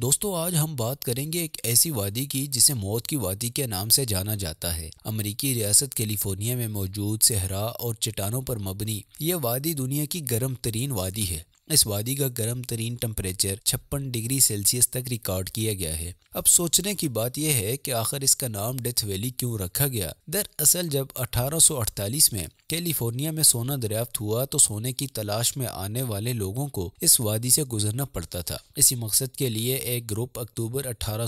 दोस्तों आज हम बात करेंगे एक ऐसी वादी की जिसे मौत की वादी के नाम से जाना जाता है अमेरिकी रियासत कैलिफोर्निया में मौजूद सहरा और चट्टानों पर मबनी यह वादी दुनिया की गर्म तरीन वादी है इस वादी का गर्म तरीन टम्परेचर छप्पन डिग्री सेल्सियस तक रिकॉर्ड किया गया है अब सोचने की बात यह है कि आखिर इसका नाम डेथ वैली क्यों रखा गया दरअसल जब 1848 में कैलिफोर्निया में सोना दरियाफ्त हुआ तो सोने की तलाश में आने वाले लोगों को इस वादी से गुजरना पड़ता था इसी मकसद के लिए एक ग्रुप अक्टूबर अठारह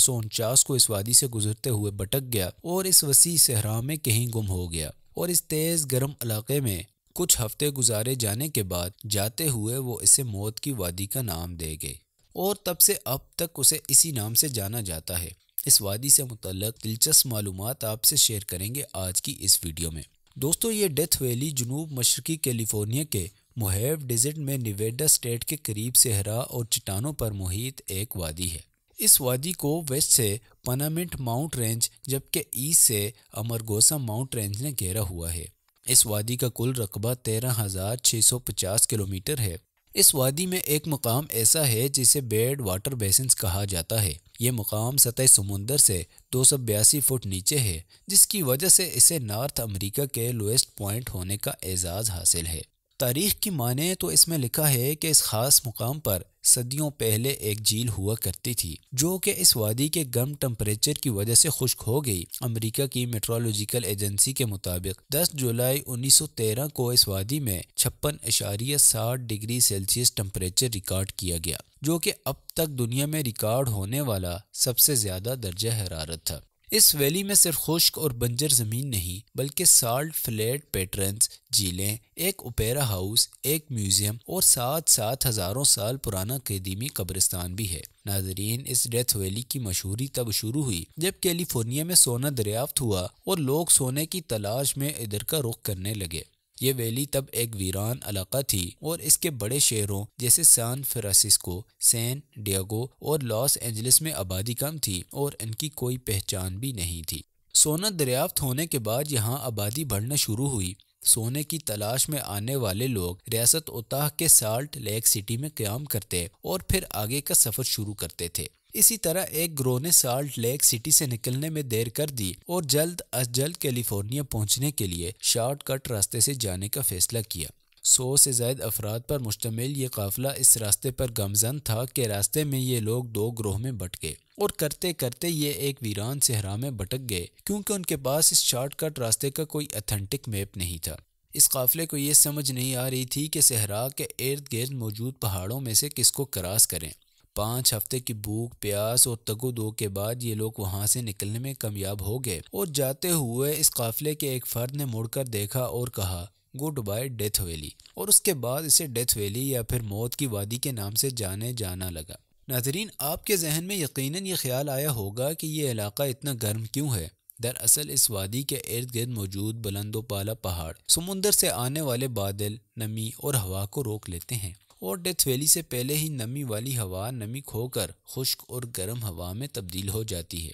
को इस वादी से गुजरते हुए भटक गया और इस वसी सहरा में कहीं गुम हो गया और इस तेज गर्म इलाके में कुछ हफ्ते गुजारे जाने के बाद जाते हुए वो इसे मौत की वादी का नाम दे गए और तब से अब तक उसे इसी नाम से जाना जाता है इस वादी से मुतलक दिलचस्प मालूम आपसे शेयर करेंगे आज की इस वीडियो में दोस्तों ये डेथ वैली जनूब मशरकी कैलिफोर्निया के मुहैब डिजिट में निवेडा स्टेट के करीब सेहरा और चट्टानों पर मुहित एक वादी है इस वादी को वेस्ट से पनामिट माउंट रेंज जबकि ईस्ट से अमरगोसा माउंट रेंज ने घेरा हुआ है इस वादी का कुल रकबा तेरह हजार छः सौ पचास किलोमीटर है इस वादी में एक मकाम ऐसा है जिसे बेड वाटर बेसिन कहा जाता है ये मकाम सतह समुंदर से दो सौ बयासी फुट नीचे है जिसकी वजह से इसे नॉर्थ अमेरिका के लोएस्ट पॉइंट होने का एजाज़ हासिल है तारीख़ की माने तो इसमें लिखा है कि इस ख़ास मुकाम पर सदियों पहले एक झील हुआ करती थी जो कि इस वादी के गर्म टम्परेचर की वजह से खुश्क हो गई अमेरिका की मेट्रोलॉजिकल एजेंसी के मुताबिक 10 जुलाई 1913 को इस वादी में छप्पन इशारिया साठ डिग्री सेल्सियस टम्परेचर रिकॉर्ड किया गया जो कि अब तक दुनिया में रिकॉर्ड होने वाला सबसे ज़्यादा दर्जा हरारत था इस वैली में सिर्फ खुश्क और बंजर ज़मीन नहीं बल्कि साल्ट फ्लैट पैटर्न झीलें एक ओपेरा हाउस एक म्यूज़ियम और साथ साथ हज़ारों साल पुराना कदीमी कब्रिस्तान भी है नाजरीन इस डेथ वैली की मशहूरी तब शुरू हुई जब कैलिफोर्निया में सोना दरियाफ्त हुआ और लोग सोने की तलाश में इधर का रुख करने लगे ये वैली तब एक वीरान इलाका थी और इसके बड़े शहरों जैसे सैन फ्रांसिस्को सैन डियागो और लॉस एंजलिस में आबादी कम थी और इनकी कोई पहचान भी नहीं थी सोना दरियाफ्त होने के बाद यहाँ आबादी बढ़ना शुरू हुई सोने की तलाश में आने वाले लोग रियासत उताह के साल्ट लेक सिटी में क्याम करते और फिर आगे का सफ़र शुरू करते थे इसी तरह एक ग्रो ने साल्ट लेक सिटी से निकलने में देर कर दी और जल्द अज जल्द कैलिफोर्निया पहुंचने के लिए शॉर्टकट रास्ते से जाने का फैसला किया सौ से जायद अफराद पर मुश्तमिल ये काफिला इस रास्ते पर गमजन था कि रास्ते में ये लोग दो ग्रोह में बट गए और करते करते ये एक वीरान सहरा में भटक गए क्योंकि उनके पास इस शॉर्टकट रास्ते का कोई अथेंटिक मैप नहीं था इस काफिले को ये समझ नहीं आ रही थी कि सहरा के इर्द गिर्द मौजूद पहाड़ों में से किसको क्रॉस करें पाँच हफ्ते की भूख प्यास और तगो दो के बाद ये लोग वहाँ से निकलने में कामयाब हो गए और जाते हुए इस काफिले के एक फर्द ने मुड़कर देखा और कहा गुड बाय डेथ वैली और उसके बाद इसे डेथ वैली या फिर मौत की वादी के नाम से जाने जाना लगा नाजरीन आपके जहन में यकीनन ये ख्याल आया होगा कि ये इलाका इतना गर्म क्यों है दरअसल इस वादी के इर्द गिर्द मौजूद बुलंदोपाला पहाड़ समुंदर से आने वाले बादल नमी और हवा को रोक लेते हैं और डेथ वैली से पहले ही नमी वाली हवा नमी खोकर खुश्क और गर्म हवा में तब्दील हो जाती है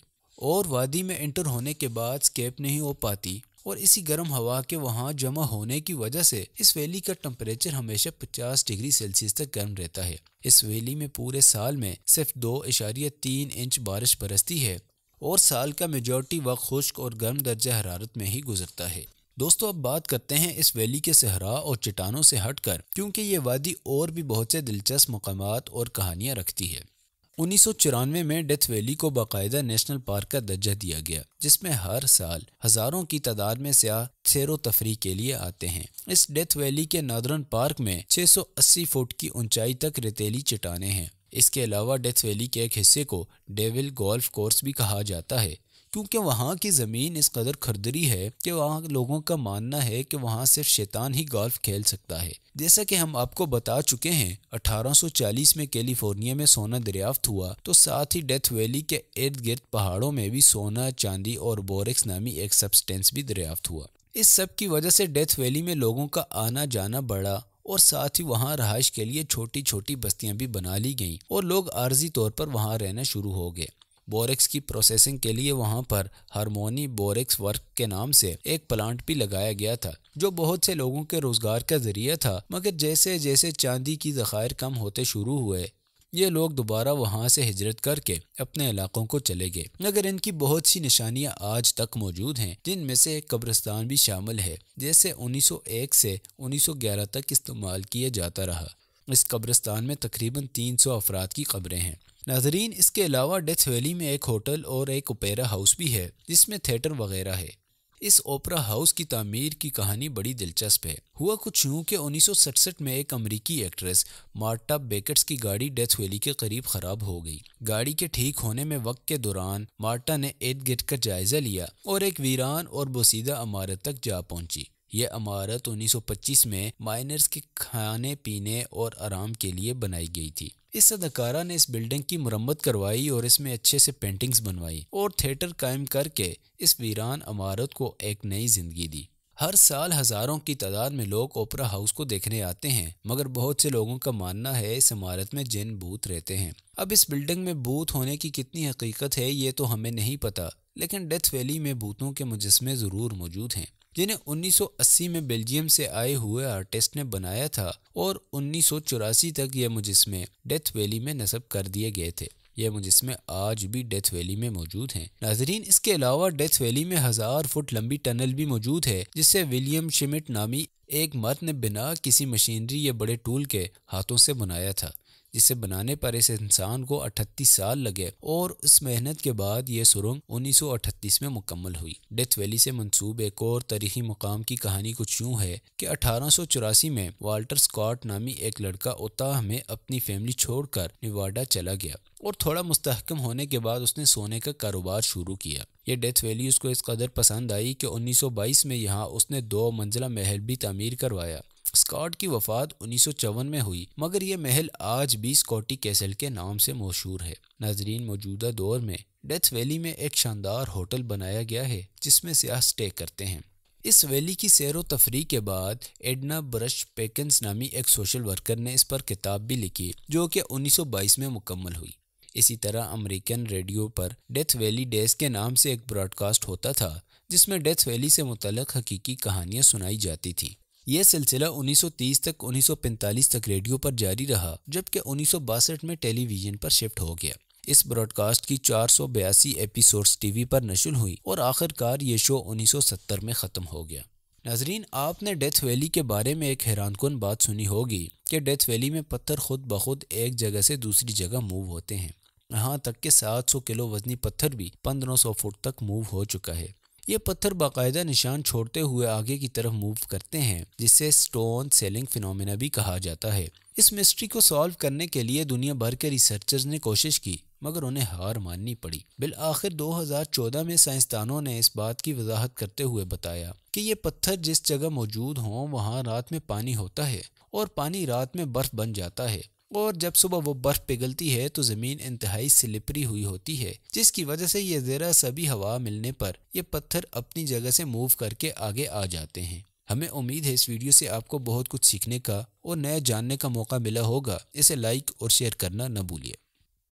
और वादी में एंटर होने के बाद स्केप नहीं हो पाती और इसी गर्म हवा के वहाँ जमा होने की वजह से इस वैली का टम्परेचर हमेशा 50 डिग्री सेल्सियस तक गर्म रहता है इस वैली में पूरे साल में सिर्फ दो इशारिया तीन इंच बारिश बरसती है और साल का मेजॉरिटी वक्त खुश्क और गर्म दर्जा हरारत में ही गुजरता है दोस्तों अब बात करते हैं इस वैली के सहरा और चट्टानों से हटकर क्योंकि ये वादी और भी बहुत से दिलचस्प मकाम और कहानियाँ रखती है उन्नीस में डेथ वैली को बाकायदा नेशनल पार्क का दर्जा दिया गया जिसमें हर साल हजारों की तादाद में सयाह सैर तफरी के लिए आते हैं इस डेथ वैली के नादरन पार्क में 680 फुट की ऊंचाई तक रेतीली चटाने हैं इसके अलावा डेथ वैली के एक हिस्से को डेविल गोल्फ कोर्स भी कहा जाता है क्योंकि वहाँ की ज़मीन इस कदर खरदरी है कि वहाँ लोगों का मानना है कि वहाँ सिर्फ शैतान ही गोल्फ खेल सकता है जैसा कि हम आपको बता चुके हैं 1840 में कैलिफोर्निया में सोना दरियाफ्त हुआ तो साथ ही डेथ वैली के इर्द गिर्द पहाड़ों में भी सोना चांदी और बोरेक्स नामी एक सब्सटेंस भी दरियाफ्त हुआ इस सब की वजह से डेथ वैली में लोगों का आना जाना बढ़ा और साथ ही वहाँ रहाइश के लिए छोटी छोटी बस्तियाँ भी बना ली गईं और लोग आर्जी तौर पर वहाँ रहना शुरू हो गए बोरेक्स की प्रोसेसिंग के लिए वहां पर हारमोनी बोरेक्स वर्क के नाम से एक प्लांट भी लगाया गया था जो बहुत से लोगों के रोजगार का जरिया था मगर जैसे जैसे चांदी की जखायर कम होते शुरू हुए ये लोग दोबारा वहाँ से हिजरत करके अपने इलाकों को चले गए मगर इनकी बहुत सी निशानियाँ आज तक मौजूद हैं जिनमें से एक कब्रिस्तान भी शामिल है जैसे 1901 से 1911 तक इस्तेमाल किया जाता रहा इस कब्रिस्तान में तकरीबन 300 अफराद की खबरें हैं नाजरीन इसके अलावा डेथ वैली में एक होटल और एक ओपेरा हाउस भी है जिसमें थिएटर वगैरह है इस ओपरा हाउस की तमीर की कहानी बड़ी दिलचस्प है हुआ कुछ यूं कि 1967 में एक अमरीकी एक्ट्रेस मार्टा बेकट्स की गाड़ी डेथ वैली के करीब खराब हो गई गाड़ी के ठीक होने में वक्त के दौरान मार्टा ने इर्द गिर्द का जायजा लिया और एक वीरान और बोसीदा इमारत तक जा पहुंची यह इमारत 1925 में माइनर्स के खाने पीने और आराम के लिए बनाई गई थी इस अदाकारा ने इस बिल्डिंग की मरम्मत करवाई और इसमें अच्छे से पेंटिंग्स बनवाई और थिएटर कायम करके इस वीरान इमारत को एक नई जिंदगी दी हर साल हजारों की तादाद में लोग ओपरा हाउस को देखने आते हैं मगर बहुत से लोगों का मानना है इस इमारत में जिन भूत रहते हैं अब इस बिल्डिंग में भूत होने की कितनी हकीकत है ये तो हमें नहीं पता लेकिन डेथ वैली में भूतों के मुजस्मे ज़रूर मौजूद हैं जिन्हें 1980 में बेल्जियम से आए हुए आर्टिस्ट ने बनाया था और उन्नीस तक यह मुजस्मे डेथ वैली में नस्ब कर दिए गए थे यह मुजस्मे आज भी डेथ वैली में मौजूद हैं नाजरीन इसके अलावा डेथ वैली में हजार फुट लंबी टनल भी मौजूद है जिसे विलियम शिमिट नामी एक मर्द ने बिना किसी मशीनरी या बड़े टूल के हाथों से बनाया था जिसे बनाने पर इस इंसान को अठतीस साल लगे और उस मेहनत के बाद यह सुरंग 1938 में मुकम्मल हुई डेथ वैली से मंसूब एक और तारीखी मुकाम की कहानी कुछ यूँ है कि अठारह में वाल्टर स्कॉट नामी एक लड़का उताह में अपनी फैमिली छोड़कर निवाडा चला गया और थोड़ा मुस्तकम होने के बाद उसने सोने का कारोबार शुरू किया ये डेथ वैली उसको इस कदर पसंद आई कि 1922 में यहाँ उसने दो मंजिला महल भी तमीर करवाया स्कॉट की वफात उन्नीस में हुई मगर यह महल आज भी स्कॉटी कैसल के नाम से मशहूर है नाजरीन मौजूदा दौर में डेथ वैली में एक शानदार होटल बनाया गया है जिसमें सियाह स्टे करते हैं इस वैली की सैर व तफरी के बाद एडना ब्रश पेकन्स नामी एक सोशल वर्कर ने इस पर किताब भी लिखी जो कि 1922 में मुकम्मल हुई इसी तरह अमेरिकन रेडियो पर डेथ वैली डेज के नाम से एक ब्रॉडकास्ट होता था जिसमें डेथ वैली से मुतलक हकीकी कहानियाँ सुनाई जाती थी ये सिलसिला 1930 तक 1945 तक रेडियो पर जारी रहा जबकि उन्नीस में टेलीविजन पर शिफ्ट हो गया इस ब्रॉडकास्ट की चार सौ बयासी एपिसोड्स टीवी पर नशुल हुई और आखिरकार ये शो 1970 में ख़त्म हो गया नाजरीन आपने डेथ वैली के बारे में एक हैरान कन बात सुनी होगी कि डेथ वैली में पत्थर खुद ब खुद एक जगह से दूसरी जगह मूव होते हैं यहाँ तक सात 700 किलो वजनी पत्थर भी 1500 फुट तक मूव हो चुका है ये पत्थर बाकायदा निशान छोड़ते हुए आगे की तरफ मूव करते हैं जिसे स्टोन सेलिंग फिनोमेना भी कहा जाता है इस मिस्ट्री को सॉल्व करने के लिए दुनिया भर के रिसर्चर्स ने कोशिश की मगर उन्हें हार माननी पड़ी बिल आखिर चौदह में साइंसदानों ने इस बात की वजाहत करते हुए बताया कि ये पत्थर जिस जगह मौजूद हों वहाँ रात में पानी होता है और पानी रात में बर्फ बन जाता है और जब सुबह वो बर्फ पिघलती है तो जमीन इंतहाई स्लिपरी हुई होती है जिसकी वजह से ये जरा सभी हवा मिलने पर यह पत्थर अपनी जगह से मूव करके आगे आ जाते हैं हमें उम्मीद है इस वीडियो से आपको बहुत कुछ सीखने का और नया जानने का मौका मिला होगा इसे लाइक और शेयर करना न भूलिए